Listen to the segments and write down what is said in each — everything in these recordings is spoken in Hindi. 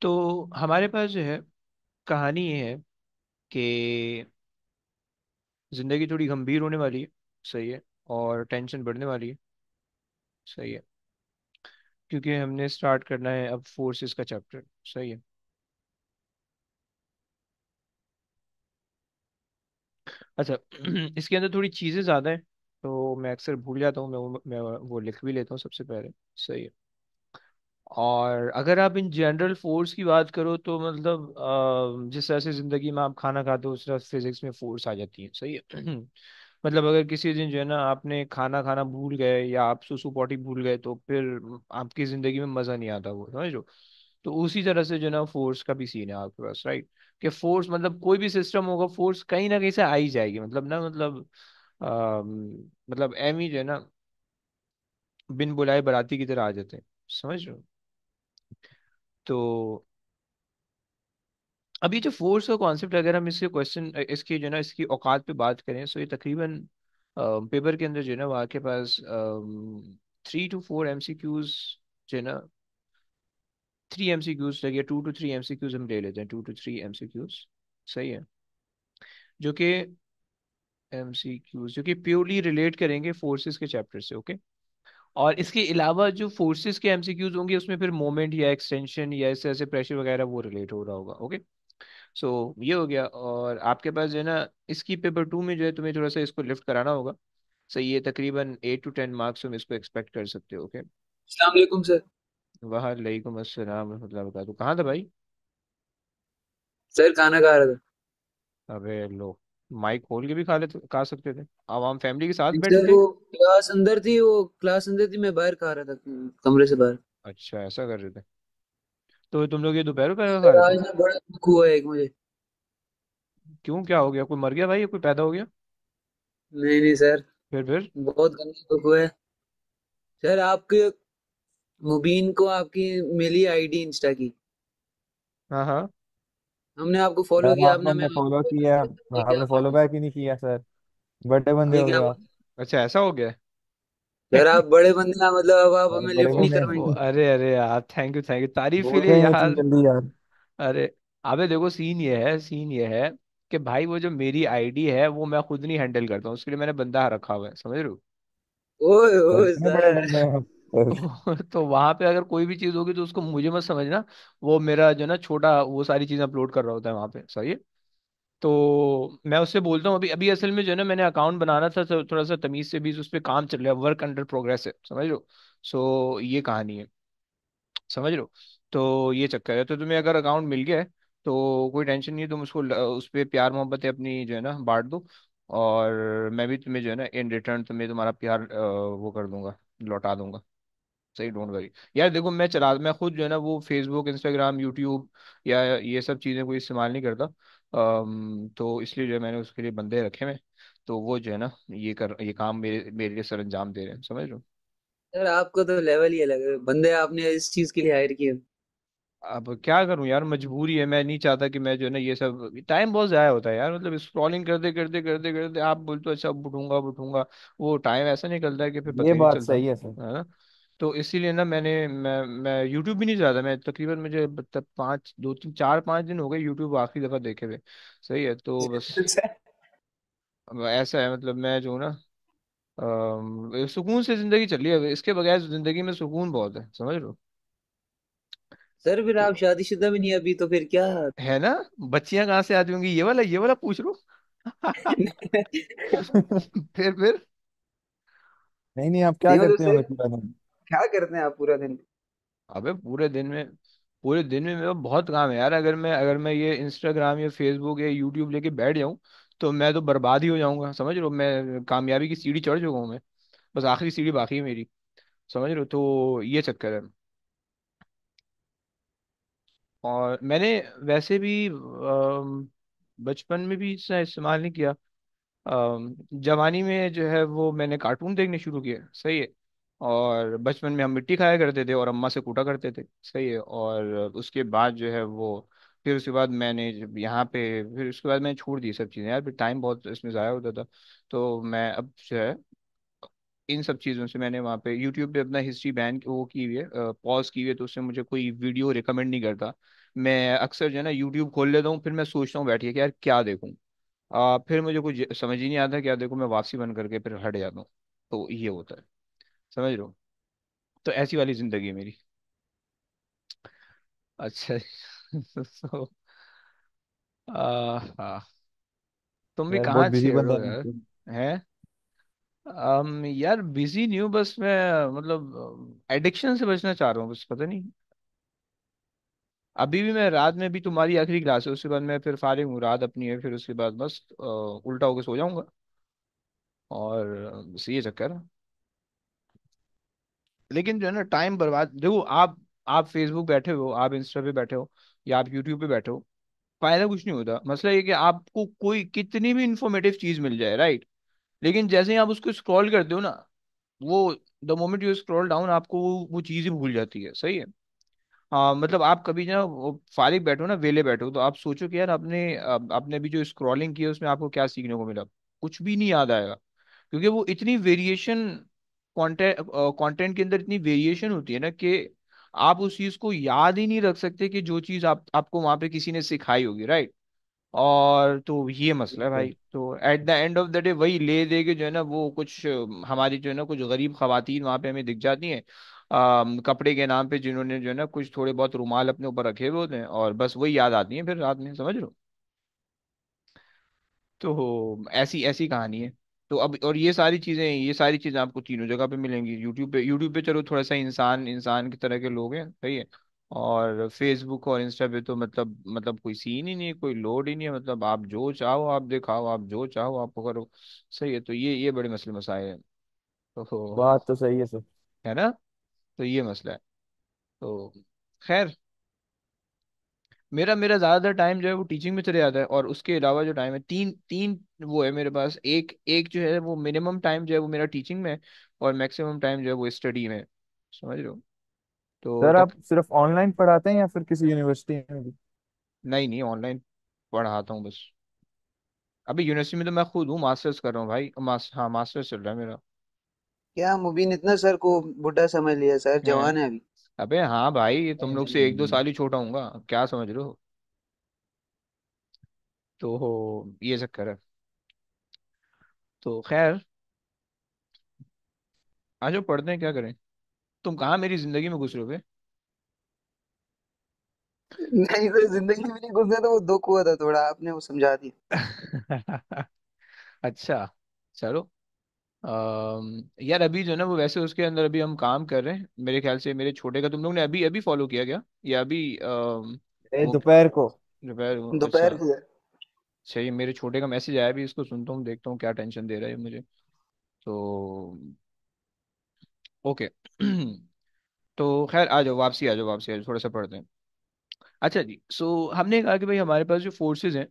तो हमारे पास जो है कहानी ये है कि जिंदगी थोड़ी गंभीर होने वाली है सही है और टेंशन बढ़ने वाली है सही है क्योंकि हमने स्टार्ट करना है अब फोर्सेस का चैप्टर सही है अच्छा इसके अंदर थोड़ी चीज़ें ज़्यादा हैं तो मैं अक्सर भूल जाता हूँ मैं वो मैं वो लिख भी लेता हूँ सबसे पहले सही है और अगर आप इन जनरल फोर्स की बात करो तो मतलब जिस तरह से ज़िंदगी में आप खाना खाते हो उस तरह फिजिक्स में फोर्स आ जाती है सही है मतलब अगर किसी दिन जो है ना आपने खाना खाना भूल गए या आप सुसु पॉटी भूल गए तो फिर आपकी ज़िंदगी में मज़ा नहीं आता वो समझ लो तो उसी तरह से जो है ना फोर्स का भी सीन है आपके पास राइट कि फोर्स मतलब कोई भी सिस्टम होगा फोर्स कहीं ना कहीं से आ ही जाएगी मतलब ना मतलब आ, मतलब एम ही e जो है ना बिन बुलाए बाराती की तरह आ जाते हैं समझ लो तो अब ये जो फोर्स और कॉन्सेप्ट अगर हम इसके क्वेश्चन इसकी जो ना इसकी औकात पे बात करें सो ये तकरीबन पेपर के अंदर जो है ना वो आपके पास three two four M C Qs जो है ना थ्री एम सी क्यूज लगे two two three M C Qs हम ले लेते हैं two two three M C Qs सही है जो कि एम सी क्यूज जो कि प्योरली रिलेट करेंगे फोर्सेस के चैप्टर से ओके okay? और इसके अलावा जो फोर्सेस के एमसीक्यूज होंगे उसमें फिर मोमेंट या एक्सटेंशन या ऐसे ऐसे प्रेशर वगैरह वो रिलेट हो रहा होगा ओके सो so, ये हो गया और आपके पास जो है ना इसकी पेपर टू में जो है तुम्हें थोड़ा सा इसको लिफ्ट कराना होगा सही है तकरीबन एट टू टेन मार्क्स तुम इसको एक्सपेक्ट कर सकते हो ओके अस्सलाम सर वालेकुम अस्सलाम वरहमतुल्लाह वबरकातुह कहाँ था भाई सर खाना खा रहा था अबे लो माइक खोल के भी खा लेते खा सकते थे अब हम फैमिली के साथ बैठे थे क्लास अंदर थी वो क्लास अंदर थी मैं बाहर खा रहा था कमरे से बाहर अच्छा ऐसा कर रहे थे तो तुम लोग ये दोपहर का खा रहे थे ना बड़ा दुख हुआ है एक मुझे क्यों क्या हो गया कोई मर गया भाई या कोई पैदा हो गया नहीं नहीं सर फिर फिर बहुत गंदा दुख हुआ है सर आपके मुबीन को आपकी मिली आईडी इंस्टा की हाँ हाँ हमने आपको फॉलो किया आपने आपने हमें फॉलो किया आपने फॉलो बैक ही नहीं किया सर बड़े बंदे हो गया अच्छा ऐसा हो गया यार आप बड़े बंदे हैं मतलब अब आप हमें लिफ्ट नहीं बंदे हैं करवाएंगे अरे अरे यार थैंक यू थैंक यू तारीफ के लिए रहे हैं तुम यार जल्दी यार अरे अबे देखो सीन ये है सीन ये है कि भाई वो जो मेरी आईडी है वो मैं खुद नहीं हैंडल करता हूँ उसके लिए मैंने बंदा रखा हुआ है समझ रहे हो ओए सर ओए इतने बड़े सर बंदे हैं आप तो, तो वहां पे अगर कोई भी चीज होगी तो उसको मुझे मत समझना वो मेरा जो ना छोटा वो सारी चीजें अपलोड कर रहा होता है वहां पे सही है तो मैं उससे बोलता हूँ अभी अभी असल में जो है ना मैंने अकाउंट बनाना था तो थोड़ा सा तमीज से भी उस पर काम चल रहा है वर्क अंडर प्रोग्रेस है समझ लो सो ये कहानी है समझ लो तो ये चक्कर है तो तुम्हें अगर अकाउंट मिल गया है तो कोई टेंशन नहीं है तुम उसको उस पर प्यार मोहब्बत है अपनी जो है ना बांट दो और मैं भी तुम्हें जो है ना इन रिटर्न तुम्हें तुम्हारा प्यार वो कर दूंगा लौटा दूंगा सही डोंट वरी यार देखो मैं चला मैं खुद जो है ना वो फेसबुक इंस्टाग्राम यूट्यूब या ये सब चीज़ें कोई इस्तेमाल नहीं करता अम, तो इसलिए जो है मैंने उसके लिए बंदे रखे हैं तो वो जो है ना ये कर ये काम मेरे मेरे लिए सर अंजाम दे रहे हैं समझ लो यार आपको तो लेवल ही अलग है बंदे आपने इस चीज के लिए हायर किए अब क्या करूं यार मजबूरी है मैं नहीं चाहता कि मैं जो है ना ये सब टाइम बहुत ज़्यादा होता है यार मतलब स्क्रॉलिंग करते करते करते करते आप बोलते हो अच्छा अब उठूंगा उठूंगा वो टाइम ऐसा निकलता है कि फिर ये पता ही नहीं बात चलता सही है सर है ना तो इसीलिए ना मैंने मैं मैं यूट्यूब भी नहीं ज़्यादा मैं तकरीबन मुझे मतलब पाँच दो तीन चार पाँच दिन हो गए यूट्यूब आखिरी दफ़ा देखे हुए सही है तो बस अच्छा। ऐसा है मतलब मैं जो ना सुकून से ज़िंदगी चल रही है इसके बगैर ज़िंदगी में सुकून बहुत है समझ लो सर फिर तो आप शादीशुदा भी नहीं अभी तो फिर क्या है ना बच्चियां कहाँ से आती होंगी ये वाला ये वाला पूछ लो फिर फिर नहीं नहीं आप क्या नहीं करते हो मतलब वैसे क्या करते हैं आप पूरा दिन अबे पूरे दिन में पूरे दिन में मेरा बहुत काम है यार अगर मैं अगर मैं ये इंस्टाग्राम या फेसबुक या यूट्यूब लेके बैठ जाऊं तो मैं तो बर्बाद ही हो जाऊंगा समझ रहे हो मैं कामयाबी की सीढ़ी चढ़ चुका हूँ मैं बस आखिरी सीढ़ी बाकी है मेरी समझ रहे हो तो ये चक्कर है और मैंने वैसे भी बचपन में भी इसका इस्तेमाल नहीं किया जवानी में जो है वो मैंने कार्टून देखने शुरू किए सही है और बचपन में हम मिट्टी खाया करते थे और अम्मा से कूटा करते थे सही है और उसके बाद जो है वो फिर उसके बाद मैंने जब यहाँ पे फिर उसके बाद मैंने छोड़ दी सब चीज़ें यार फिर टाइम बहुत इसमें ज़ाया होता था तो मैं अब जो है इन सब चीज़ों से मैंने वहाँ पे यूट्यूब पे अपना हिस्ट्री बैन वो की हुई है पॉज की हुई है तो उससे मुझे कोई वीडियो रिकमेंड नहीं करता मैं अक्सर जो है ना यूट्यूब खोल लेता हूँ फिर मैं सोचता हूँ बैठिए कि यार क्या देखूँ फिर मुझे कुछ समझ ही नहीं आता क्या देखूँ मैं वापसी बन करके फिर हट जाता हूँ तो ये होता है समझ रहे हो तो ऐसी वाली जिंदगी है मेरी अच्छा so, आ, हाँ तुम भी यार बहुत कहाँ बिजी छेड़ बंदा हो यार तुम। हैं अम यार बिजी नहीं हूँ बस मैं मतलब एडिक्शन से बचना चाह रहा हूँ बस पता नहीं अभी भी मैं रात में भी तुम्हारी आखिरी क्लास है उसके बाद मैं फिर फारिग हूँ रात अपनी है फिर उसके बाद बस उल्टा होकर सो जाऊंगा और बस ये चक्कर है लेकिन जो है ना टाइम बर्बाद देखो आप आप फेसबुक बैठे हो आप इंस्टा पे बैठे हो या आप यूट्यूब पे बैठे हो फायदा कुछ नहीं होता मसला ये कि आपको कोई कितनी भी इंफॉर्मेटिव चीज मिल जाए राइट लेकिन जैसे ही आप उसको स्क्रॉल करते हो ना वो the moment you scroll down आपको वो वो चीज़ ही भूल जाती है सही है आ, हाँ, मतलब आप कभी ना फारिग बैठो ना वेले बैठो तो आप सोचो कि यार आपने आपने अभी जो स्क्रॉलिंग की है उसमें आपको क्या सीखने को मिला कुछ भी नहीं याद आएगा क्योंकि वो इतनी वेरिएशन कंटेंट कंटेंट के अंदर इतनी वेरिएशन होती है ना कि आप उस चीज को याद ही नहीं रख सकते कि जो चीज आप आपको वहां पे किसी ने सिखाई होगी राइट और तो ये मसला है भाई तो at the end of the day वही ले दे के जो है ना वो कुछ हमारी जो है ना कुछ गरीब खातन वहाँ पे हमें दिख जाती हैं कपड़े के नाम पे जिन्होंने जो है ना कुछ थोड़े बहुत रुमाल अपने ऊपर रखे हुए होते हैं और बस वही याद आती है फिर रात में समझ लो तो ऐसी ऐसी कहानी है तो अब और ये सारी चीज़ें ये सारी चीज़ें आपको तीनों जगह पे मिलेंगी यूट्यूब पे यूट्यूब पे चलो थोड़ा सा इंसान इंसान की तरह के लोग हैं सही है और फेसबुक और इंस्टा पे तो मतलब मतलब कोई सीन ही नहीं है कोई लोड ही नहीं है मतलब आप जो चाहो आप दिखाओ आप जो चाहो आप करो सही है तो ये ये बड़े मसले मसाए हैं तो बात तो सही है सर है ना तो ये मसला है तो खैर मेरा मेरा ज़्यादातर टाइम जो है वो टीचिंग में चले जाता है और उसके अलावा जो टाइम है तीन तीन वो है मेरे पास एक एक जो है वो मिनिमम टाइम जो है वो मेरा टीचिंग में है और मैक्सिमम टाइम जो है वो स्टडी में समझ रहे हो तो सर आप आप सिर्फ ऑनलाइन पढ़ाते हैं या फिर किसी यूनिवर्सिटी में भी नहीं नहीं ऑनलाइन पढ़ाता हूँ बस अभी यूनिवर्सिटी में तो मैं खुद हूँ मास्टर्स कर रहा हूँ भाई मास, हाँ मास्टर्स चल रहा है मेरा क्या मुबीन इतना सर को बुढ़ा समझ लिया सर जवान है अभी अबे हाँ भाई तुम लोग से एक दो हम्म। साल ही छोटा हूँगा क्या समझ रहे हो तो ये चक्कर है तो खैर आज जाओ पढ़ते हैं क्या करें तुम कहाँ मेरी जिंदगी में घुस रहे हो नहीं सर तो जिंदगी में नहीं घुसने तो वो दुख हुआ था थोड़ा आपने वो समझा दिया अच्छा चलो अम्म, यार अभी जो ना वो वैसे उसके अंदर अभी हम काम कर रहे हैं मेरे ख्याल से मेरे छोटे का तुम लोग ने अभी अभी फॉलो किया क्या या अभी अम्म, वो दोपहर को रिपेयर हुआ दोपहर अच्छा को है। सही मेरे छोटे का मैसेज आया अभी इसको सुनता हूँ देखता हूँ क्या टेंशन दे रहा है मुझे तो ओके तो खैर आ जाओ वापसी आ जाओ वापसी आ जाओ थोड़ा सा पढ़ते हैं अच्छा जी सो हमने कहा कि भाई हमारे पास जो फोर्सेज हैं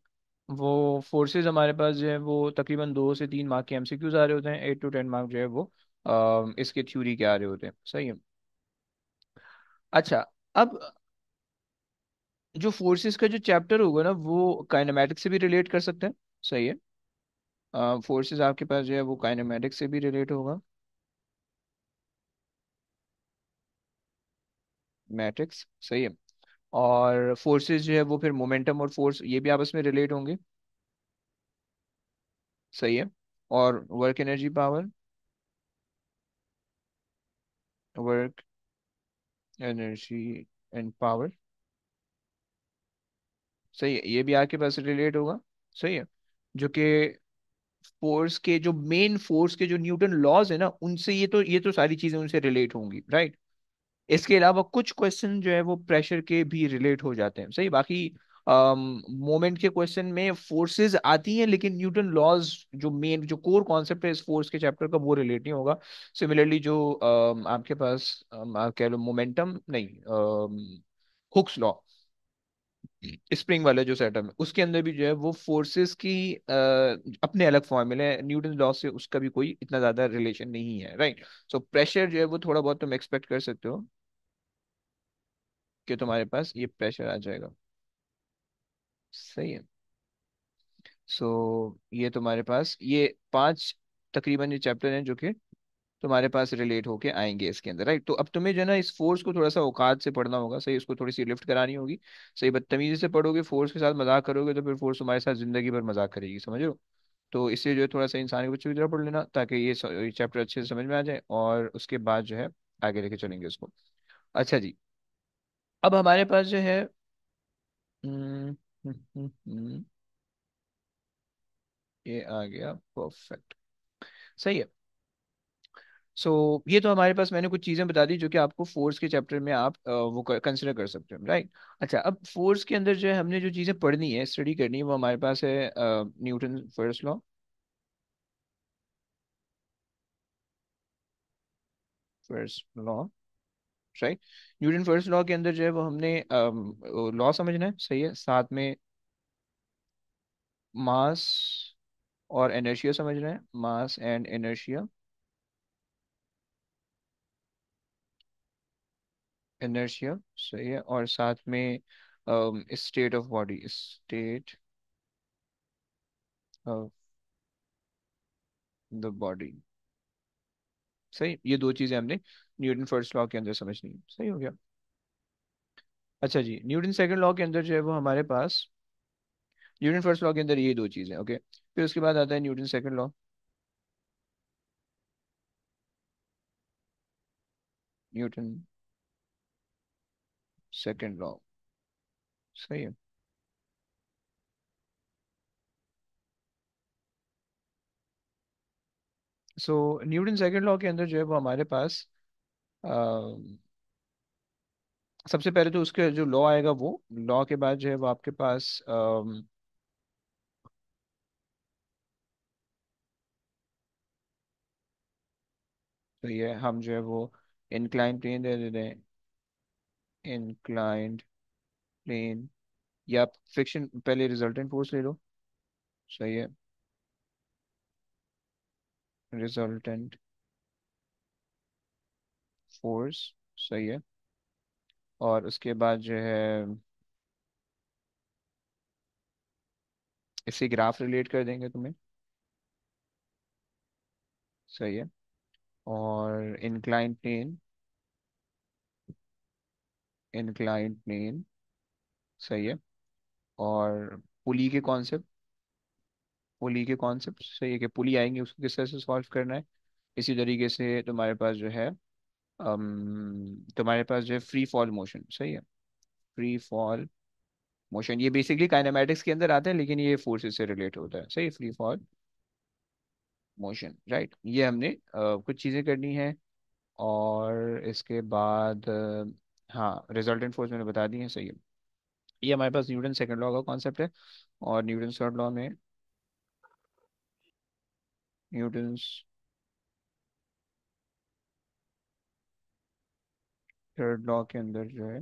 वो फोर्सेज हमारे पास जो है वो तकरीबन दो से तीन मार्क के एमसीक्यूज आ रहे होते हैं एट टू टेन मार्क जो है वो इसके थ्योरी के आ रहे होते हैं सही है अच्छा अब जो फोर्सेस का जो चैप्टर होगा ना वो काइनेमैटिक्स से भी रिलेट कर सकते हैं सही है फोर्सेस आपके पास जो है वो काइनेमैटिक्स से भी रिलेट होगा मैट्रिक्स सही है और फोर्सेस जो है वो फिर मोमेंटम और फोर्स ये भी आपस में रिलेट होंगे सही है और work energy power work energy and power सही है ये भी आपके पास रिलेट होगा सही है जो कि फोर्स के जो मेन फोर्स के जो न्यूटन लॉज है ना उनसे ये तो ये तो सारी चीजें उनसे रिलेट होंगी राइट इसके अलावा कुछ क्वेश्चन जो है वो प्रेशर के भी रिलेट हो जाते हैं सही बाकी मोमेंट um, के क्वेश्चन में फोर्सेस आती हैं लेकिन न्यूटन लॉज जो मेन जो कोर कॉन्सेप्ट है इस फोर्स के चैप्टर का वो रिलेट नहीं होगा सिमिलरली जो uh, आपके पास uh, कह लो मोमेंटम नहीं हुक्स लॉ स्प्रिंग वाला जो सेटअप है उसके अंदर भी जो है वो फोर्सेस की आ, uh, अपने अलग फॉर्मूले हैं न्यूटन लॉ से उसका भी कोई इतना ज्यादा रिलेशन नहीं है राइट सो प्रेशर जो है वो थोड़ा बहुत तुम एक्सपेक्ट कर सकते हो कि तुम्हारे पास ये प्रेशर आ जाएगा सही है सो so, ये तुम्हारे पास ये पांच तकरीबन ये चैप्टर हैं जो कि तुम्हारे पास रिलेट होके आएंगे इसके अंदर राइट तो अब तुम्हें जो है ना इस फोर्स को थोड़ा सा औकात से पढ़ना होगा सही उसको थोड़ी सी लिफ्ट करानी होगी सही बदतमीजी से पढ़ोगे फोर्स के साथ मजाक करोगे तो फिर फोर्स तुम्हारे साथ जिंदगी भर मजाक करेगी समझ लो तो इससे जो है थोड़ा सा इंसान के बच्चों की तरह पढ़ लेना ताकि ये, ये चैप्टर अच्छे से समझ में आ जाए और उसके बाद जो है आगे लेके चलेंगे उसको अच्छा जी अब हमारे पास जो है हम्म, हम्म, हम्म, ये आ गया परफेक्ट सही है सो ये तो हमारे पास मैंने कुछ चीज़ें बता दी जो कि आपको फोर्स के चैप्टर में आप वो कंसिडर कर सकते हो राइट अच्छा अब फोर्स के अंदर जो है हमने जो चीज़ें पढ़नी है स्टडी करनी है वो हमारे पास है Newton first law first law right Newton first law के अंदर जो है वो हमने लॉ um, समझना है सही है साथ में मास और एनर्शिया समझना है मास एंड एनर्शिया एनर्शिया सही है और साथ में state of body state of the body सही ये दो चीजें हमने न्यूटन फर्स्ट लॉ के अंदर समझनी नहीं सही हो गया अच्छा जी न्यूटन सेकंड लॉ के अंदर जो है वो हमारे पास न्यूटन फर्स्ट लॉ के अंदर ये दो चीज़ें ओके फिर उसके बाद आता है Newton second law Newton second law सही है सो न्यूटन सेकंड लॉ के अंदर जो है वो हमारे पास सबसे पहले तो उसके जो लॉ आएगा वो लॉ के बाद जो है वो आपके पास आ, तो ये हम जो है वो इनक्लाइन प्लेन दे देते हैं इनक्लाइंड प्लेन या फिक्शन पहले रिजल्टेंट फोर्स ले लो सही है रिजल्टेंट फोर्स सही है और उसके बाद जो है इसे ग्राफ रिलेट कर देंगे तुम्हें सही है और इनक्लाइन प्लेन इनक्लाइन प्लेन सही है और पुली के कॉन्सेप्ट पुली के कॉन्सेप्ट सही है कि पुली आएंगे उसको किस तरह से सॉल्व करना है इसी तरीके से तुम्हारे पास जो है तुम्हारे पास जो है फ्री फॉल मोशन सही है फ्री फॉल मोशन ये बेसिकली काइनामेटिक्स के अंदर आता है लेकिन ये फोर्सेस से रिलेट होता है सही फ्री फॉल मोशन राइट ये हमने uh, कुछ चीज़ें करनी है और इसके बाद uh, हाँ रिजल्टेंट फोर्स मैंने बता दी है सही है ये हमारे पास न्यूटन सेकंड लॉ का कॉन्सेप्ट है और न्यूटन थर्ड लॉ में न्यूटन्स थर्ड लॉ के अंदर जो है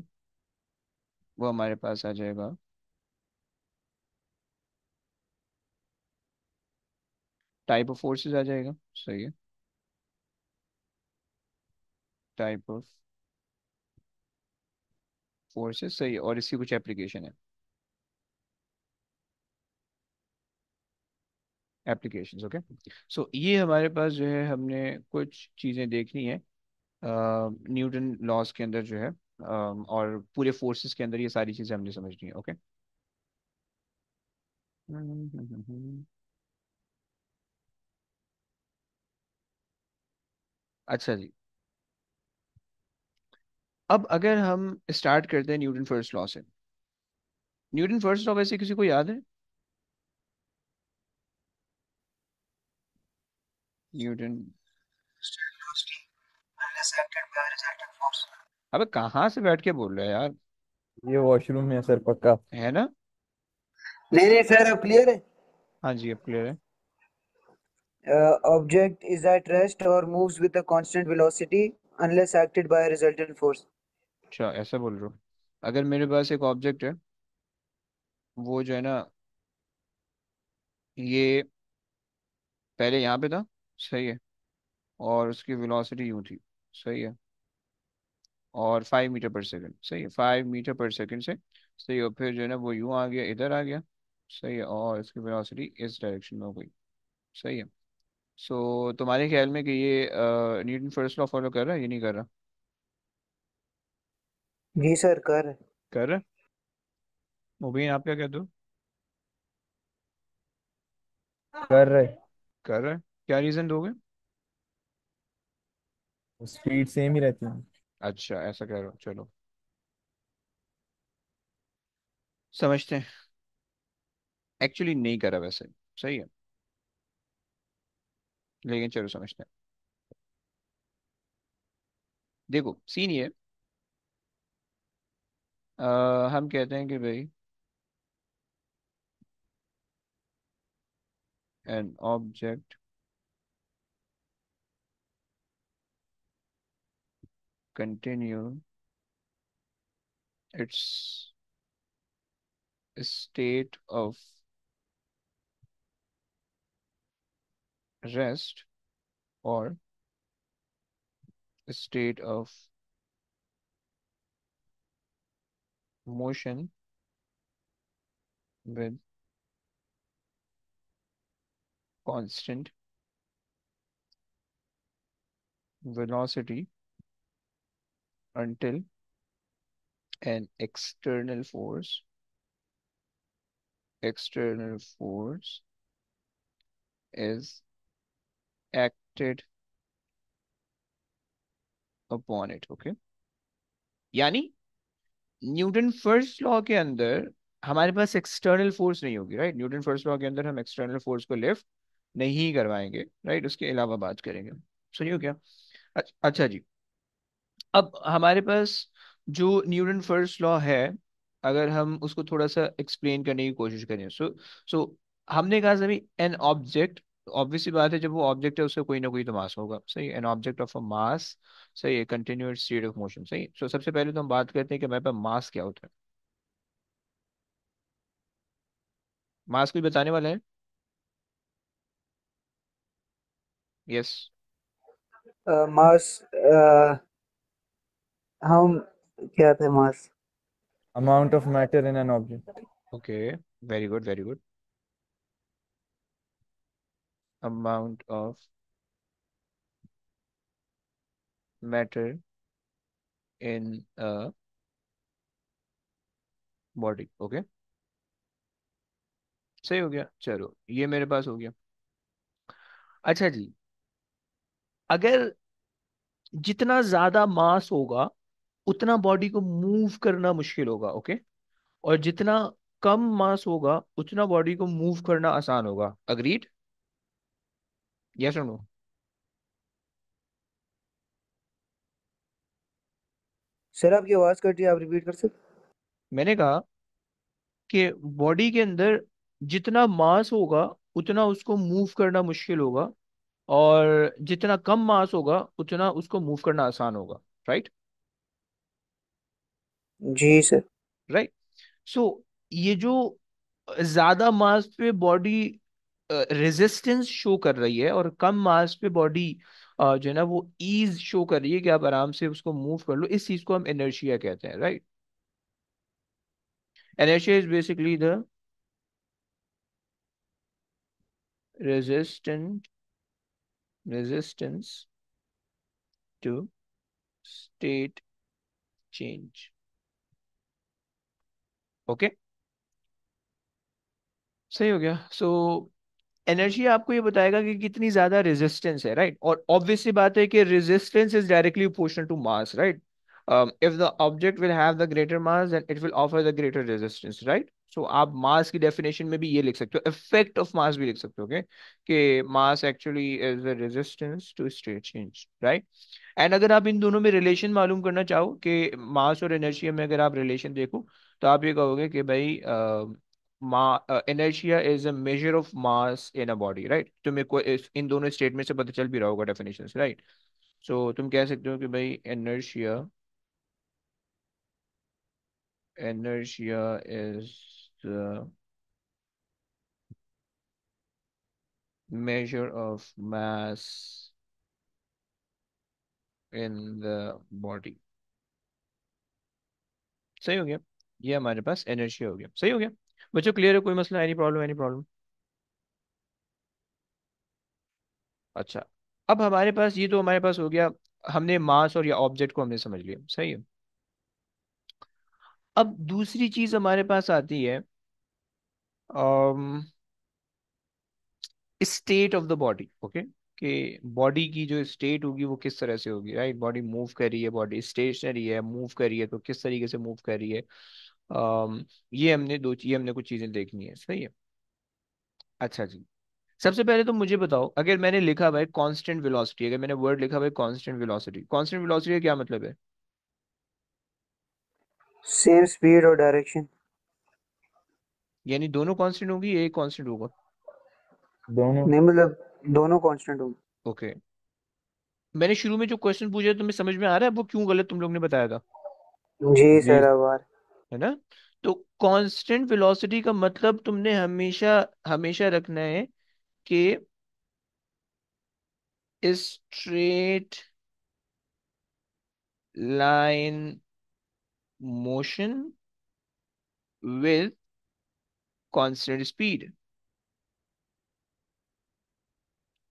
वो हमारे पास आ जाएगा टाइप ऑफ फोर्सेस आ जाएगा सही है टाइप ऑफ फोर्सेस सही है और इसकी कुछ एप्लीकेशन है एप्लीकेशन ओके सो ये हमारे पास जो है हमने कुछ चीज़ें देखनी है न्यूटन लॉज के अंदर जो है और पूरे फोर्सेस के अंदर ये सारी चीज़ें हमने समझनी है ओके अच्छा जी अब अगर हम स्टार्ट करते हैं न्यूटन फर्स्ट लॉ से न्यूटन फर्स्ट लॉ वैसे किसी को याद है Newton accepted by resultant force अबे कहाँ से बैठ के बोल रहे हैं यार ये वॉशरूम है सर पक्का है ना नहीं नहीं सर अब क्लियर है हाँ जी अब क्लियर है ऑब्जेक्ट इज एट रेस्ट और moves with a constant velocity unless acted by resultant force अच्छा ऐसा बोल रहे हो अगर मेरे पास एक ऑब्जेक्ट है वो जो है ना ये पहले यहाँ पे था सही है और उसकी वेलोसिटी यूं थी सही है और फाइव मीटर पर सेकंड सही है फाइव मीटर पर सेकंड से सही है फिर जो है ना वो यूँ आ गया इधर आ गया सही है और इसकी वेलोसिटी इस डायरेक्शन में हो गई सही है सो so, तुम्हारे ख्याल में कि ये न्यूटन फर्स्ट लॉ फॉलो कर रहा है ये नहीं कर रहा जी सर कर कर रहा मुबीन आप क्या कहते हो कर रहे कर रहे क्या रीजन दोगे स्पीड सेम ही रहती है अच्छा ऐसा कह रहे हो चलो समझते हैं एक्चुअली नहीं करा वैसे सही है लेकिन चलो समझते हैं देखो सीन ये आ, हम कहते हैं कि भाई an object continue its state of rest or state of motion with constant velocity until an external force external force is acted upon it okay yani newton first law के अंदर हमारे पास एक्सटर्नल फोर्स नहीं होगी राइट न्यूटन फर्स्ट लॉ के अंदर हम एक्सटर्नल फोर्स को लिफ्ट नहीं करवाएंगे राइट उसके अलावा बात करेंगे सुनिए क्या अच्छा जी अब हमारे पास जो न्यूटन फर्स्ट लॉ है अगर हम उसको थोड़ा सा एक्सप्लेन करने की कोशिश करें सो so, सो so, हमने कहा सभी एन ऑब्जेक्ट ऑब्वियसली बात है जब वो ऑब्जेक्ट है उसका कोई ना कोई तो मास होगा सही an object of a mass सही है कंटिन्यूस स्टेट ऑफ मोशन सही सो so, सबसे पहले तो हम बात करते हैं कि हमारे पास मास क्या होता है मास कोई बताने वाला है यस मास uh, how क्या थे मास amount of matter in an object Okay, very good, very good. Amount of matter in a body, okay? सही हो गया चलो ये मेरे पास हो गया अच्छा जी अगर जितना ज्यादा मास होगा उतना बॉडी को मूव करना मुश्किल होगा ओके और जितना कम मास होगा उतना बॉडी को मूव करना आसान होगा अग्रीड यस नो सर आपकी आवाज कर रही आप रिपीट कर सकते मैंने कहा कि बॉडी के अंदर जितना मास होगा उतना उसको मूव करना मुश्किल होगा और जितना कम मास होगा उतना उसको मूव करना आसान होगा राइट जी सर राइट सो ये जो ज्यादा मास पे बॉडी रेजिस्टेंस शो कर रही है और कम मास पे बॉडी जो है ना वो ईज शो कर रही है कि आप आराम से उसको मूव कर लो इस चीज को हम एनर्शिया कहते हैं right inertia is basically the resistant resistance to state change okay सही हो गया सो so, एनर्जी आपको ये बताएगा कि कितनी ज्यादा रेजिस्टेंस है राइट और ऑब्वियसली बात है कि resistance is directly portion to mass right if the object will have the greater mass and it will offer the greater resistance right so आप मास की डेफिनेशन में भी ये लिख सकते हो इफेक्ट ऑफ मास भी लिख सकते हो okay? कि mass actually is the resistance to state change right and अगर आप इन दोनों में रिलेशन मालूम करना चाहो कि मास और एनर्जी में अगर आप रिलेशन देखो तो आप ये कहोगे कि भाई मा inertia is a measure of mass in a body right तुम्हें कोई इन दोनों स्टेटमेंट से पता चल भी रहा होगा डेफिनेशन राइट सो तुम कह सकते हो कि भाई inertia inertia is measure of mass in the body सही हो गया ये हमारे पास एनर्जी हो गया सही हो गया बच्चों क्लियर है कोई मसला एनी प्रॉब्लम एनी प्रॉब्लम अच्छा अब हमारे पास ये तो हमारे पास हो गया हमने मास और या ऑब्जेक्ट को हमने समझ लिया सही है अब दूसरी चीज हमारे पास आती है state of the body okay कि बॉडी की जो स्टेट होगी वो किस तरह से होगी राइट बॉडी मूव कर रही है बॉडी स्टेशनरी है मूव कर रही है तो किस तरीके से मूव कर रही है ये हमने दो ये हमने कुछ चीज़ें देखनी है सही है अच्छा जी सबसे पहले तो मुझे बताओ अगर मैंने लिखा भाई कांस्टेंट वेलोसिटी अगर मैंने वर्ड लिखा भाई कांस्टेंट वेलोसिटी कांस्टेंट वेलोसिटी का क्या मतलब है सेम स्पीड और डायरेक्शन यानी दोनों कांस्टेंट होगी एक कांस्टेंट होगा दोनों नहीं मतलब दोनों कांस्टेंट होंगे ओके okay. मैंने शुरू में जो क्वेश्चन पूछा तुम्हें समझ में आ रहा है वो क्यों गलत तुम लोग ने बताया था जी सर आभार है ना तो कांस्टेंट वेलोसिटी का मतलब तुमने हमेशा हमेशा रखना है कि straight line motion with constant speed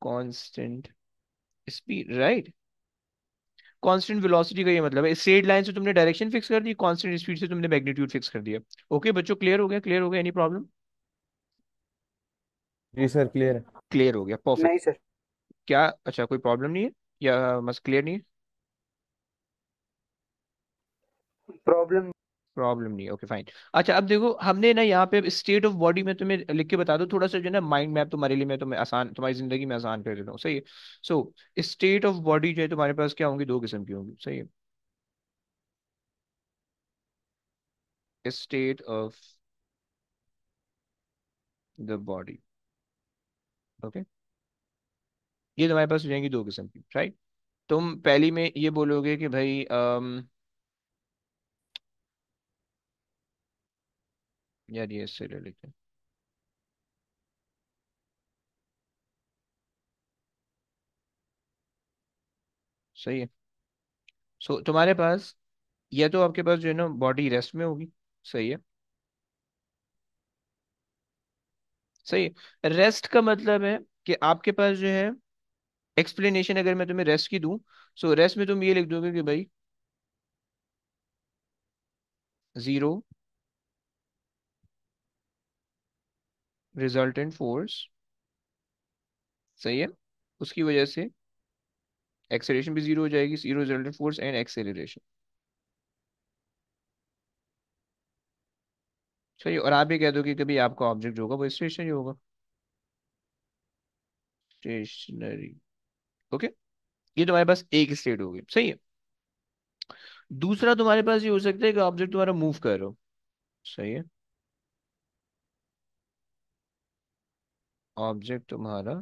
constant speed right constant velocity का ये मतलब है स्ट्रेट लाइन से तुमने डायरेक्शन फिक्स कर दी कांस्टेंट स्पीड से तुमने मैग्नीट्यूड फिक्स कर दिया ओके okay, बच्चों क्लियर हो गया क्लियर हो गया एनी प्रॉब्लम जी सर क्लियर है क्लियर हो गया परफेक्ट नहीं सर क्या अच्छा कोई प्रॉब्लम नहीं है या मस्त क्लियर नहीं है प्रॉब्लम प्रॉब्लम नहीं ओके फाइन अच्छा अब देखो हमने ना यहाँ पे स्टेट ऑफ बॉडी में तुम्हें लिख के बता दो थोड़ा सा जो ना माइंड मैप तुम्हारे लिए मैं तुम्हें आसान तुम्हारी जिंदगी में आसान कर देता हूँ सही है सो स्टेट ऑफ बॉडी जो है तुम्हारे पास क्या होंगी दो किस्म की होंगी सही है state of the body okay ये तुम्हारे पास हो जाएंगी दो किस्म की राइट तुम पहली में ये बोलोगे कि भाई अम, यार ये इससे रिलेटेड सही है सो तुम्हारे पास या तो आपके पास जो है ना बॉडी रेस्ट में होगी सही है सही है रेस्ट का मतलब है कि आपके पास जो है एक्सप्लेनेशन अगर मैं तुम्हें रेस्ट की दूं सो रेस्ट में तुम ये लिख दोगे कि भाई जीरो रिजल्टेंट फोर्स सही है उसकी वजह से एक्सेलेशन भी जीरो हो जाएगी zero resultant force and acceleration सही और आप ये कह दो कि कभी आपका ऑब्जेक्ट जो होगा वो स्टेशनरी होगा स्टेशनरी ओके ये तुम्हारे पास एक स्टेट होगी सही है दूसरा तुम्हारे पास ये हो सकता है कि ऑब्जेक्ट तुम्हारा मूव कर रहा हो सही है ऑब्जेक्ट तुम्हारा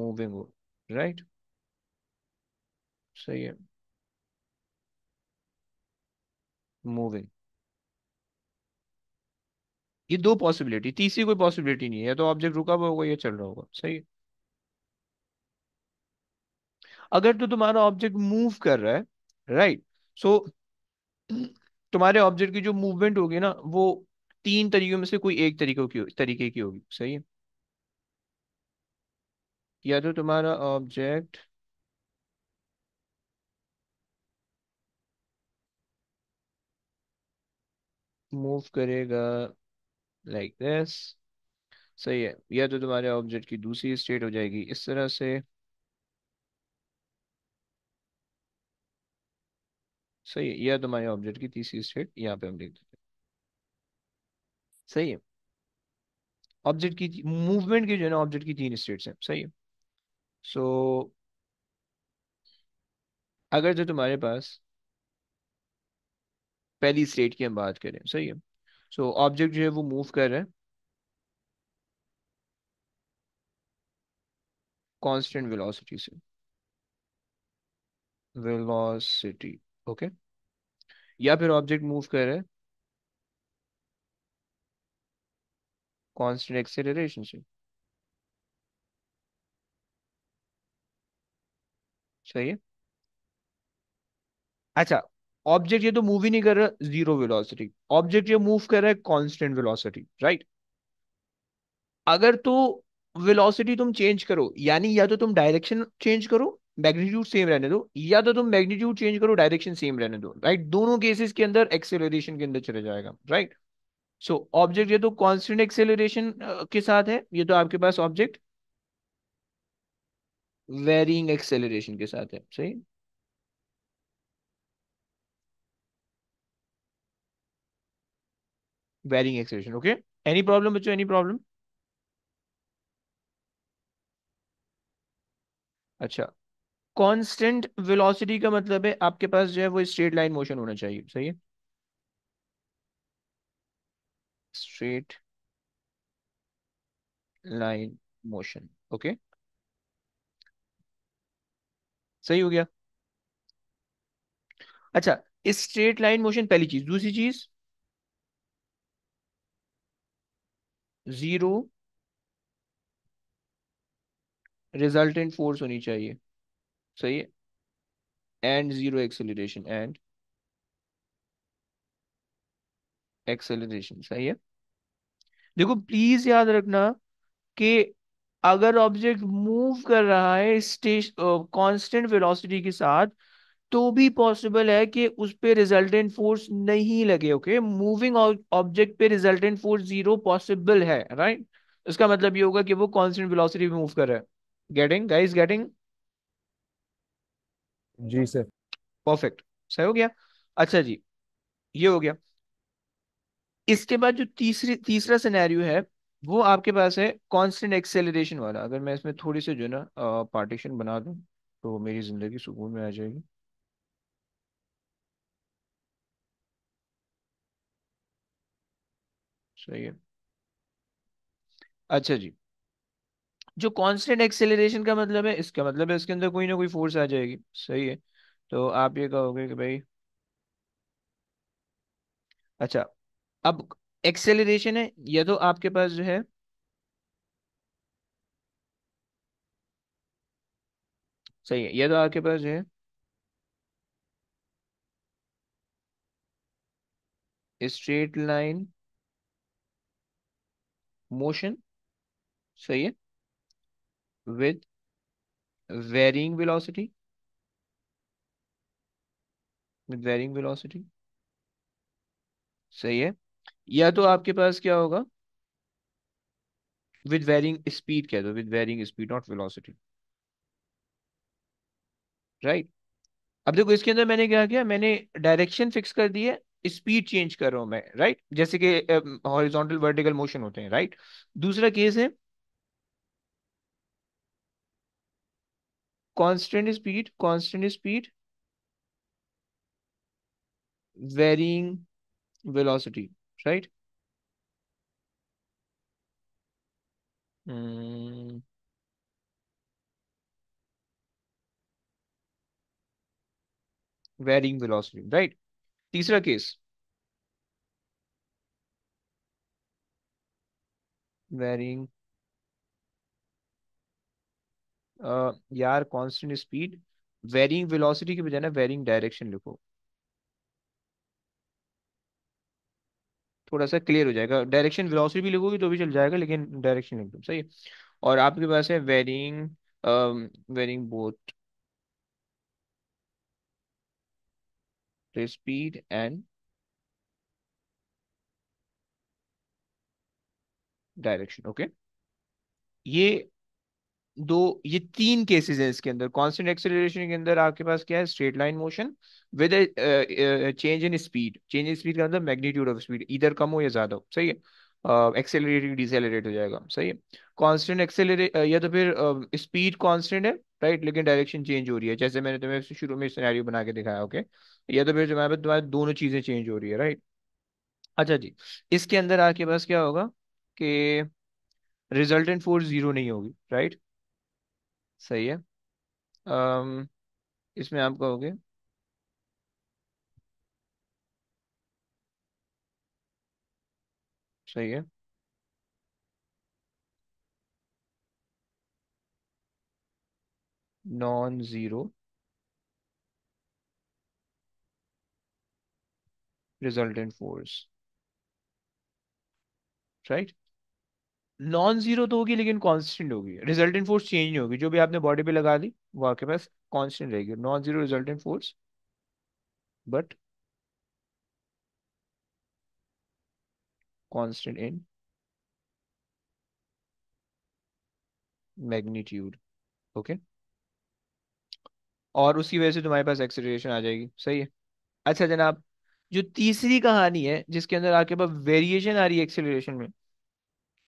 मूविंग हो राइट सही है मूविंग ये दो पॉसिबिलिटी तीसरी कोई पॉसिबिलिटी नहीं है या तो ऑब्जेक्ट रुका हुआ होगा या चल रहा होगा सही है अगर तो तुम्हारा ऑब्जेक्ट मूव कर रहा है राइट सो so, तुम्हारे ऑब्जेक्ट की जो मूवमेंट होगी ना वो तीन तरीकों में से कोई एक तरीकों की तरीके की होगी सही है या तो तुम्हारा ऑब्जेक्ट मूव करेगा लाइक like दिस सही है या तो तुम्हारे ऑब्जेक्ट की दूसरी स्टेट हो जाएगी इस तरह से सही है या तुम्हारे ऑब्जेक्ट की तीसरी स्टेट यहाँ पे हम देख देते हैं सही है ऑब्जेक्ट की मूवमेंट की जो है ना ऑब्जेक्ट की तीन स्टेट्स हैं सही है सो so, अगर जो तुम्हारे पास पहली स्टेट की हम बात करें सही है सो so, ऑब्जेक्ट जो है वो मूव कर रहा है कांस्टेंट वेलोसिटी से वेलोसिटी ओके या फिर ऑब्जेक्ट मूव कर रहा है constant acceleration. सही है अच्छा ऑब्जेक्ट ये तो मूव ही नहीं कर रहा जीरो वेलोसिटी ऑब्जेक्ट ये मूव कर रहा है कांस्टेंट वेलोसिटी राइट अगर तो वेलोसिटी तुम चेंज करो यानी या तो तुम डायरेक्शन चेंज करो मैग्नीट्यूड सेम रहने दो या तो तुम मैग्नीट्यूड चेंज करो डायरेक्शन सेम रहने दो राइट दोनों केसेस के अंदर एक्सेलरेशन के अंदर चले जाएगा right right? So so, object ये तो कॉन्स्टेंट एक्सेलरेशन uh, के साथ है ये तो आपके पास ऑब्जेक्ट वेरिंग एक्सेलरेशन के साथ है सही varying acceleration okay any problem बच्चों एनी प्रॉब्लम अच्छा कांस्टेंट वेलोसिटी का मतलब है आपके पास जो है वो स्ट्रेट लाइन मोशन होना चाहिए सही है straight लाइन मोशन ओके सही हो गया अच्छा इस स्ट्रेट लाइन मोशन पहली चीज दूसरी चीज जीरो रिजल्टेंट फोर्स होनी चाहिए सही है and zero acceleration and acceleration सही है देखो प्लीज याद रखना कि अगर ऑब्जेक्ट मूव कर रहा है स्टेश कांस्टेंट वेलोसिटी के साथ तो भी पॉसिबल है कि उस पर रिजल्टेंट फोर्स नहीं लगे ओके मूविंग ऑब्जेक्ट पे रिजल्टेंट फोर्स जीरो पॉसिबल है राइट right? इसका मतलब ये होगा कि वो कांस्टेंट वेलोसिटी मूव कर रहा है गेटिंग गाइस गेटिंग जी सर परफेक्ट सही हो गया अच्छा जी ये हो गया इसके बाद जो तीसरी तीसरा सिनेरियो है वो आपके पास है कांस्टेंट एक्सेलरेशन वाला अगर मैं इसमें थोड़ी से जो है ना पार्टीशन बना दूं तो मेरी ज़िंदगी सुकून में आ जाएगी सही है अच्छा जी जो कांस्टेंट एक्सेलरेशन का मतलब है इसका मतलब है इसके अंदर कोई ना कोई फोर्स आ जाएगी सही है तो आप ये कहोगे कि भाई अच्छा अब एक्सेलरेशन है या तो आपके पास जो है सही है या तो आपके पास जो है स्ट्रेट लाइन मोशन सही है with varying velocity with varying velocity सही है या तो आपके पास क्या होगा विद वेरिंग स्पीड कह दो with varying speed not velocity right अब देखो इसके अंदर मैंने क्या किया मैंने डायरेक्शन फिक्स कर दी है स्पीड चेंज कर रहा हूं मैं राइट जैसे कि हॉरिजॉन्टल वर्टिकल मोशन होते हैं राइट दूसरा केस है constant speed constant speed varying velocity right varying hmm. Varying velocity, तीसरा केस वेरिंग uh, यार कांस्टेंट स्पीड वेरिंग वेलोसिटी के बजाय ना वेरिंग डायरेक्शन लिखो थोड़ा सा क्लियर हो जाएगा डायरेक्शन वेलोसिटी भी लिखोगे तो भी चल जाएगा लेकिन डायरेक्शन लिख दो सही और आपके पास है varying varying both speed and direction okay ये दो ये तीन केसेस हैं इसके अंदर कांस्टेंट एक्सेलरेशन के अंदर आपके पास क्या है straight line motion with change in speed change in speed का मतलब मैग्नीट्यूड ऑफ स्पीड इधर कम हो या ज्यादा हो सही है एक्सेलरेट डिसेलरेट हो जाएगा सही है कांस्टेंट एक्सेलरेट या तो फिर स्पीड uh, कांस्टेंट है राइट लेकिन डायरेक्शन चेंज हो रही है जैसे मैंने तुम्हें शुरू में सिनेरियो बना के दिखाया ओके या तो फिर तुम्हारे पास तुम्हारे दोनों चीजें चेंज हो रही है राइट अच्छा जी इसके अंदर आपके पास क्या होगा कि रिजल्टेंट फोर्स जीरो नहीं होगी राइट right? सही है अम, इसमें आप कहोगे सही है non zero resultant force right non zero तो होगी लेकिन कांस्टेंट होगी रिजल्टेंट फोर्स चेंज नहीं होगी जो भी आपने बॉडी पे लगा दी वो आपके पास कांस्टेंट रहेगी non zero resultant force but constant in magnitude okay और उसकी वजह से तुम्हारे पास एक्सीलरेशन आ जाएगी सही है अच्छा जनाब जो तीसरी कहानी है जिसके अंदर आपके पास वेरिएशन आ रही है एक्सीलरेशन में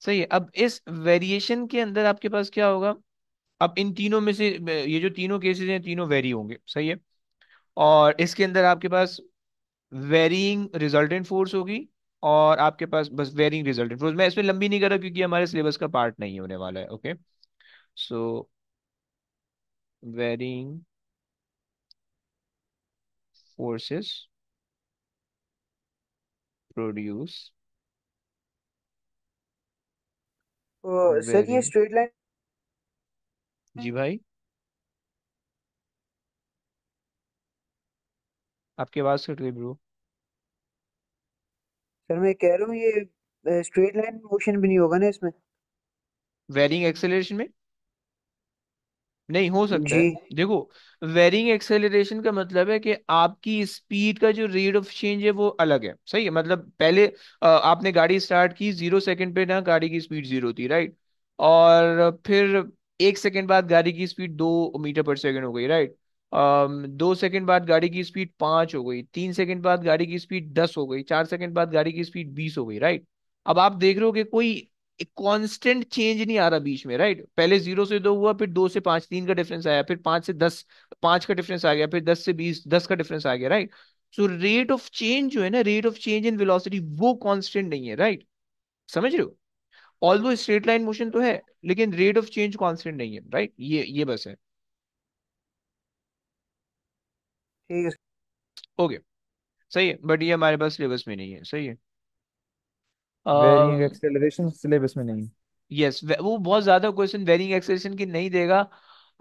सही है अब इस वेरिएशन के अंदर आपके पास क्या होगा अब इन तीनों में से ये जो तीनों केसेस हैं तीनों वेरी होंगे सही है और इसके अंदर आपके पास वेरिंग रिजल्टेंट फोर्स होगी और आपके पास बस वेरिंग रिजल्टेंट फोर्स मैं इसमें लंबी नहीं कर रहा क्योंकि हमारे सिलेबस का पार्ट नहीं होने वाला है okay so varying forces produce तो सर ये स्ट्रेट लाइन जी भाई आपकी आवाज कट गई ब्रो सर मैं कह रहा हूँ ये स्ट्रेट लाइन मोशन भी नहीं होगा ना इसमें वेरिंग एक्सेलरेशन में नहीं हो सकता है जी देखो वेरिंग एक्सेलरेशन का मतलब है कि आपकी स्पीड का जो रेट ऑफ चेंज है वो अलग है सही है मतलब पहले आपने गाड़ी स्टार्ट की जीरो सेकंड पे ना गाड़ी की स्पीड जीरो थी राइट और फिर एक सेकंड बाद गाड़ी की स्पीड दो मीटर पर सेकंड हो गई राइट दो सेकंड बाद गाड़ी की स्पीड पांच हो गई तीन सेकंड बाद गाड़ी की स्पीड दस हो गई चार सेकंड बाद गाड़ी की स्पीड बीस हो गई राइट अब आप देख रहे हो कि कोई एक कांस्टेंट चेंज नहीं आ रहा बीच में राइट पहले जीरो से दो हुआ फिर दो से पांच तीन का डिफरेंस आया फिर पांच से दस पांच का डिफरेंस आ गया फिर दस से बीस दस का डिफरेंस आ गया right so rate of change जो है ना rate of change in velocity वो कांस्टेंट नहीं है राइट right? समझ रहे हो ऑल दो स्ट्रेट लाइन मोशन तो है लेकिन रेट ऑफ चेंज कॉन्स्टेंट नहीं है राइट right? ये ये बस है ठीक है ओके सही है बट ये हमारे पास सिलेबस में नहीं है सही है वेरिंग एक्सेलरेशन सिलेबस में नहीं यस yes, वो बहुत ज्यादा क्वेश्चन वेरिंग एक्सेलरेशन की नहीं देगा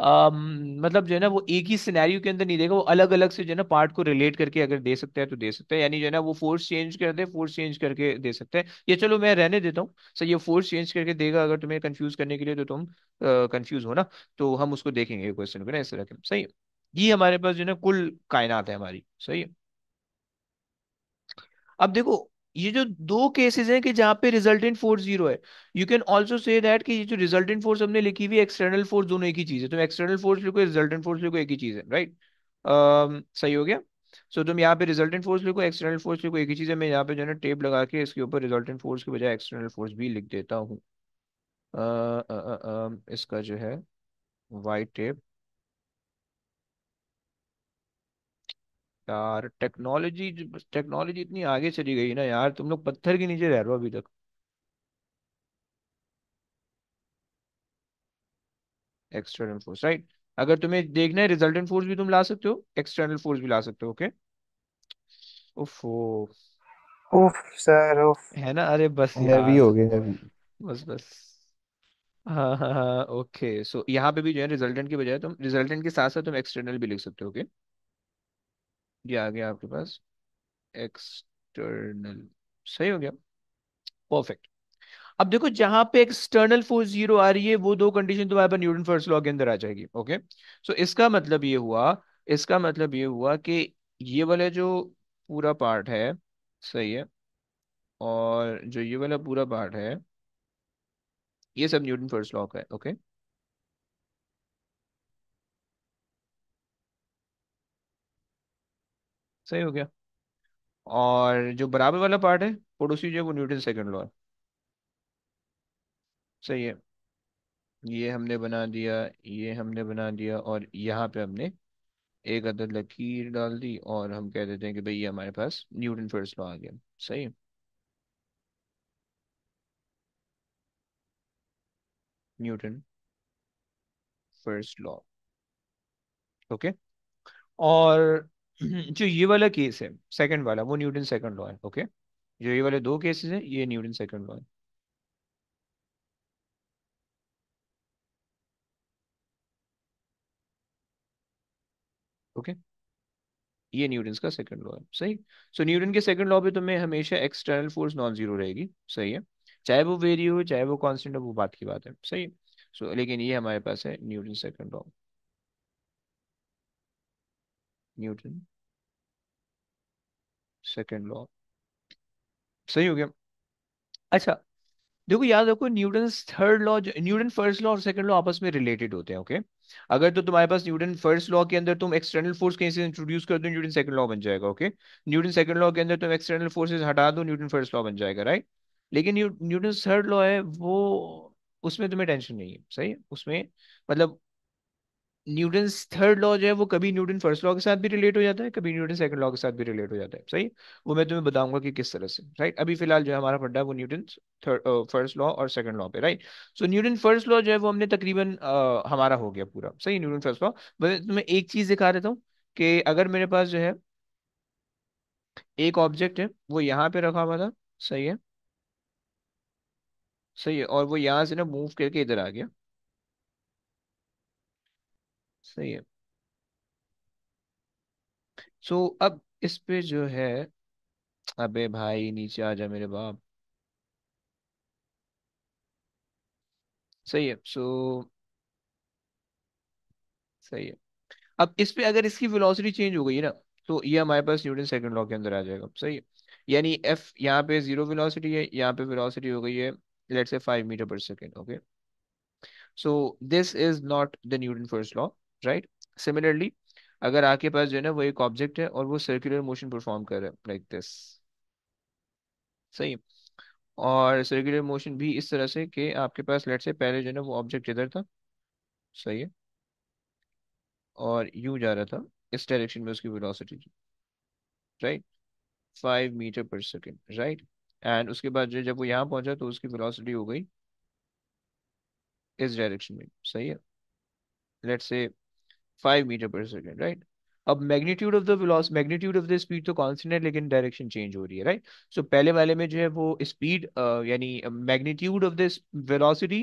uh, मतलब जो है ना वो एक ही सिनेरियो के अंदर नहीं देगा वो अलग अलग से जो है ना पार्ट को रिलेट करके अगर दे सकते हैं तो दे सकते हैं यानी जो है ना वो फोर्स चेंज कर दे फोर्स चेंज करके दे सकते हैं ये चलो मैं रहने देता हूँ सर ये फोर्स चेंज करके देगा अगर तुम्हें कंफ्यूज करने के लिए तो तुम कंफ्यूज uh, हो ना तो हम उसको देखेंगे क्वेश्चन को ना इस तरह के सही है ये हमारे पास जो है ना कुल कायनात है हमारी सही है अब देखो ये जो दो केसेस हैं कि जहां पे रिजल्टेंट फोर्स जीरो है you can also say that कि ये जो रिजल्टेंट फोर्स हमने लिखी हुई एक्सटर्नल फोर्स दोनों एक ही चीज है तो एक्सटर्नल फोर्स लिखो रिजल्टेंट फोर्स लिखो एक ही चीज है राइट सही हो गया सो तुम यहाँ पे रिजल्टेंट फोर्स लिखो एक्सटर्नल फोर्स लिखो एक ही चीज है मैं यहाँ पे जो है टेप लगा के इसके ऊपर रिजल्टेंट फोर्स की बजाय एक्सटर्नल फोर्स भी लिख देता हूँ इसका जो है वाइट टेप यार टेक्नोलॉजी टेक्नोलॉजी इतनी आगे चली गई ना यार तुम लोग पत्थर के नीचे रह रहे हो अभी तक एक्सटर्नल फोर्स राइट अगर तुम्हें देखना है रिजल्टेंट फोर्स भी तुम ला सकते हो एक्सटर्नल फोर्स भी ला सकते हो ओके ओफो उफ सर उफ है ना अरे बस हैवी यार हो गए हैवी बस बस हाँ हाँ हाँ ओके सो यहाँ पे भी जो है रिजल्टेंट के बजाय तुम रिजल्टेंट के साथ साथ तुम एक्सटर्नल भी लिख सकते हो ओके okay? ये आ गया आपके पास एक्सटर्नल सही हो गया परफेक्ट अब देखो जहां पे एक्सटर्नल फोर्स जीरो आ रही है वो दो कंडीशन तो वहां पर न्यूटन फर्स्ट लॉ के अंदर आ जाएगी ओके सो so, इसका मतलब ये हुआ इसका मतलब ये हुआ कि ये वाला जो पूरा पार्ट है सही है और जो ये वाला पूरा पार्ट है ये सब न्यूटन फर्स्ट लॉ का है ओके okay? सही हो गया और जो बराबर वाला पार्ट है पड़ोसी जो है वो न्यूटन सेकंड लॉ है सही है ये हमने बना दिया ये हमने बना दिया और यहाँ पे हमने एक अदर लकीर डाल दी और हम कह देते हैं कि भाई ये हमारे पास न्यूटन फर्स्ट लॉ आ गया सही है न्यूटन फर्स्ट लॉ ओके और हम्म, जो ये वाला केस है सेकंड वाला वो न्यूटन सेकंड लॉ है ओके जो ये वाले दो केसेस हैं ये न्यूटन सेकंड लॉ है ओके ये न्यूटन का सेकंड लॉ है सही सो so, न्यूटन के सेकंड लॉ पे तुम्हें हमेशा एक्सटर्नल फोर्स नॉन जीरो रहेगी सही है चाहे वो वेरी हो चाहे वो कॉन्स्टेंट हो वो बात की बात है सही है so, सो लेकिन ये हमारे पास है Newton second law Newton second law सही हो गया अच्छा देखो याद रखो Newton third law Newton first law और सेकंड लॉ आपस में रिलेटेड होते हैं ओके okay? अगर तो तुम्हारे पास न्यूटन फर्स्ट लॉ के अंदर तुम एक्सटर्नल फोर्स कहीं से इंट्रोड्यूस कर दो न्यूटन सेकंड लॉ बन जाएगा ओके न्यूटन सेकंड लॉ के अंदर तुम एक्सटर्नल फोर्सेज हटा दो न्यूटन फर्स्ट लॉ बन जाएगा राइट लेकिन न्यूटन थर्ड लॉ है वो उसमें तुम्हें टेंशन नहीं है सही उसमें मतलब न्यूटन थर्ड लॉ जो है वो कभी न्यूटन फर्स्ट लॉ के साथ भी रिलेट हो जाता है कभी न्यूटन सेकंड लॉ के साथ भी रिलेट हो जाता है सही वो मैं तुम्हें बताऊंगा कि किस तरह से राइट अभी फिलहाल जो है हमारा पढ़ा है वो न्यूटन फर्स्ट लॉ और सेकंड लॉ पे right so Newton first law जो है वो हमने तकरीबन uh, हमारा हो गया पूरा सही न्यूटन फर्स्ट लॉ मैं तुम्हें एक चीज दिखा देता हूँ कि अगर मेरे पास जो है एक ऑब्जेक्ट है वो यहाँ पे रखा हुआ था सही है सही है और वो यहाँ से ना मूव करके इधर आ गया सही है सो so, अब इस पे जो है अबे भाई नीचे आ जा मेरे बाप सही है सो so, सही है अब इस पे अगर इसकी वेलोसिटी चेंज हो गई ना तो ये हमारे पास न्यूटन सेकंड लॉ के अंदर आ जाएगा सही है यानी एफ यहाँ पे जीरो वेलोसिटी है यहाँ पे वेलोसिटी हो गई है let's say five metre per second okay so this is not the Newton first law right similarly अगर आपके पास जो है ना वो एक ऑब्जेक्ट है और वो सर्कुलर मोशन परफॉर्म कर रहा है लाइक दिस सही और सर्कुलर मोशन भी इस तरह से कि आपके पास लेट से पहले जो है ना वो ऑब्जेक्ट इधर था सही है और यू जा रहा था इस डायरेक्शन में उसकी velocity right five metre per second right and उसके बाद जो जब वो यहाँ पहुंचा तो उसकी वेलोसिटी हो गई इस डायरेक्शन में सही है let say five metre per second right अब magnitude of the velo magnitude of the speed तो कांस्टेंट है लेकिन डायरेक्शन चेंज हो रही है राइट right? सो so, पहले वाले में जो है वो स्पीड यानी magnitude of the velocity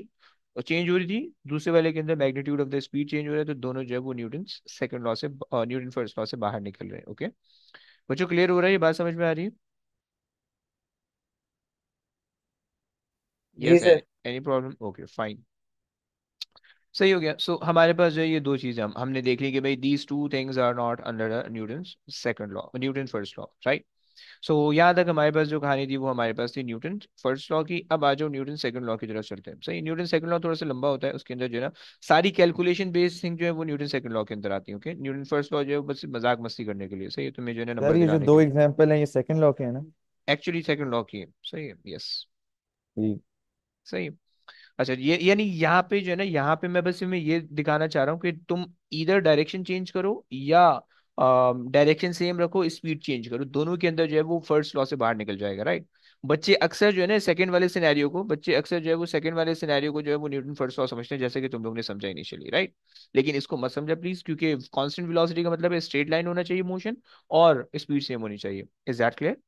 change हो रही थी दूसरे वाले के अंदर magnitude of the speed change हो रहा है तो दोनों जो है वो न्यूटन सेकंड लॉ से न्यूटन फर्स्ट लॉ से बाहर निकल रहे हैं ओके बच्चों क्लियर हो रहा है ये बात समझ में आ रही है yes, any problem okay fine सही हो गया सो so, हमारे पास जो है ये दो चीजें हम हमने देख ली कि भाई these two things are not under Newton second law Newton first law right so यहाँ तक हमारे पास जो कहानी थी वो हमारे पास थी न्यूटन फर्स्ट लॉ की अब आ जाओ न्यूटन सेकंड लॉ की तरफ चलते हैं सही न्यूटन सेकंड लॉ थोड़ा सा लंबा होता है उसके अंदर जो है ना सारी कैलकुलेशन बेस्ड थिंग जो है वो न्यूटन सेकंड लॉ के अंदर आती है ओके न्यूटन फर्स्ट लॉ जो है बस मजाक मस्ती करने के लिए सही है मैं जो है ना ये जो दो एग्जांपल हैं ये सेकंड लॉ के हैं ना एक्चुअली सेकंड लॉ की है सही है यस सही अच्छा ये यानी यहाँ पे जो है ना यहाँ पे मैं बस मैं ये दिखाना चाह रहा हूँ कि तुम इधर डायरेक्शन चेंज करो या डायरेक्शन सेम रखो स्पीड चेंज करो दोनों के अंदर जो है वो फर्स्ट लॉ से बाहर निकल जाएगा राइट बच्चे अक्सर जो है ना सेकंड वाले सिनेरियो को बच्चे अक्सर जो है वो सेकंड वाले सिनेरियो को जो है वो न्यूटन फर्स्ट लॉ समझते हैं जैसे कि तुम लोग ने समझा इनिशियली राइट लेकिन इसको मत समझा प्लीज क्योंकि कॉन्स्टेंट विलोसिटी का मतलब है स्ट्रेट लाइन होना चाहिए मोशन और स्पीड सेम होनी चाहिए इज दैट क्लियर